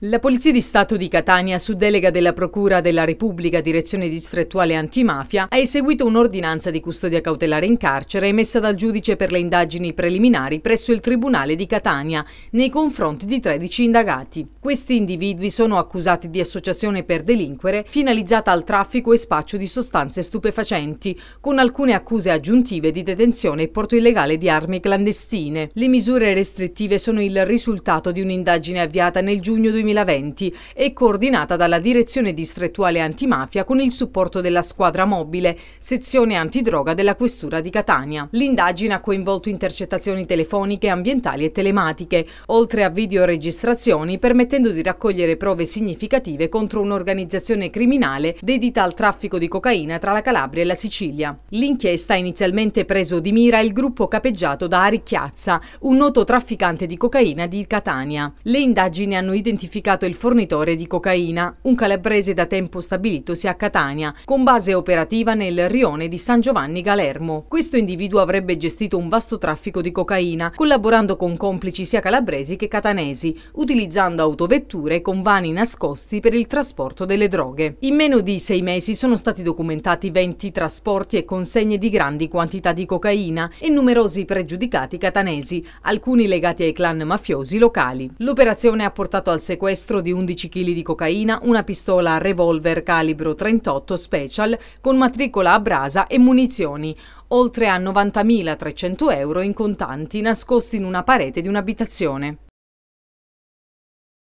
La Polizia di Stato di Catania, su delega della Procura della Repubblica Direzione Distrettuale Antimafia, ha eseguito un'ordinanza di custodia cautelare in carcere emessa dal giudice per le indagini preliminari presso il Tribunale di Catania nei confronti di 13 indagati. Questi individui sono accusati di associazione per delinquere finalizzata al traffico e spaccio di sostanze stupefacenti, con alcune accuse aggiuntive di detenzione e porto illegale di armi clandestine. Le misure restrittive sono il risultato di un'indagine avviata nel giugno 2020 2020 e coordinata dalla Direzione Distrettuale Antimafia con il supporto della squadra mobile, sezione antidroga della Questura di Catania. L'indagine ha coinvolto intercettazioni telefoniche, ambientali e telematiche, oltre a videoregistrazioni permettendo di raccogliere prove significative contro un'organizzazione criminale dedita al traffico di cocaina tra la Calabria e la Sicilia. L'inchiesta ha inizialmente preso di mira il gruppo capeggiato da Ari Chiazza, un noto trafficante di cocaina di Catania. Le indagini hanno identificato identificato il fornitore di cocaina, un calabrese da tempo stabilitosi a Catania, con base operativa nel rione di San Giovanni Galermo. Questo individuo avrebbe gestito un vasto traffico di cocaina, collaborando con complici sia calabresi che catanesi, utilizzando autovetture con vani nascosti per il trasporto delle droghe. In meno di sei mesi sono stati documentati 20 trasporti e consegne di grandi quantità di cocaina e numerosi pregiudicati catanesi, alcuni legati ai clan mafiosi locali. L'operazione ha portato al sequestro sequestro di 11 kg di cocaina, una pistola revolver calibro 38 Special con matricola a brasa e munizioni, oltre a 90.300 euro in contanti nascosti in una parete di un'abitazione.